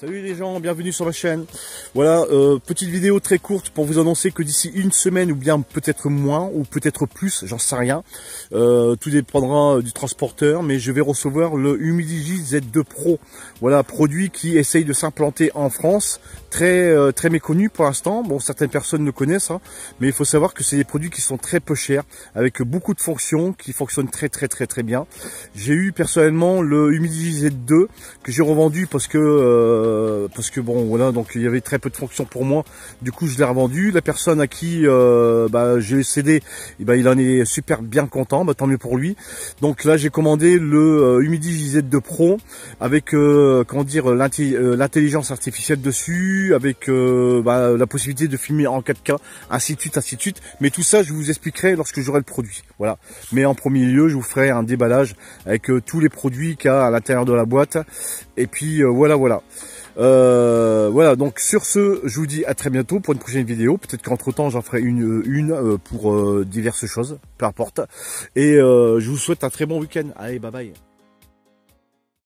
Salut les gens, bienvenue sur ma chaîne. Voilà, euh, petite vidéo très courte pour vous annoncer que d'ici une semaine ou bien peut-être moins ou peut-être plus, j'en sais rien. Euh, tout dépendra euh, du transporteur, mais je vais recevoir le Humidigi Z2 Pro. Voilà, produit qui essaye de s'implanter en France, très très méconnu pour l'instant. Bon, certaines personnes le connaissent, hein, mais il faut savoir que c'est des produits qui sont très peu chers, avec beaucoup de fonctions, qui fonctionnent très très très très bien. J'ai eu personnellement le Humidigi Z2 que j'ai revendu parce que euh, parce que bon voilà donc il y avait très peu de fonctions pour moi du coup je l'ai revendu la personne à qui euh, bah, j'ai cédé eh ben, il en est super bien content bah, tant mieux pour lui donc là j'ai commandé le euh, Humidi Z2 pro avec comment dire l'intelligence artificielle dessus avec bah, la possibilité de filmer en 4K ainsi de suite ainsi de suite mais tout ça je vous expliquerai lorsque j'aurai le produit voilà mais en premier lieu je vous ferai un déballage avec tous les produits qu'il y a à l'intérieur de la boîte et puis voilà, voilà. Euh, voilà, donc sur ce, je vous dis à très bientôt pour une prochaine vidéo. Peut-être qu'entre-temps, j'en ferai une, euh, une euh, pour diverses choses, peu importe. Et je vous souhaite un très bon week-end. Allez, bye bye.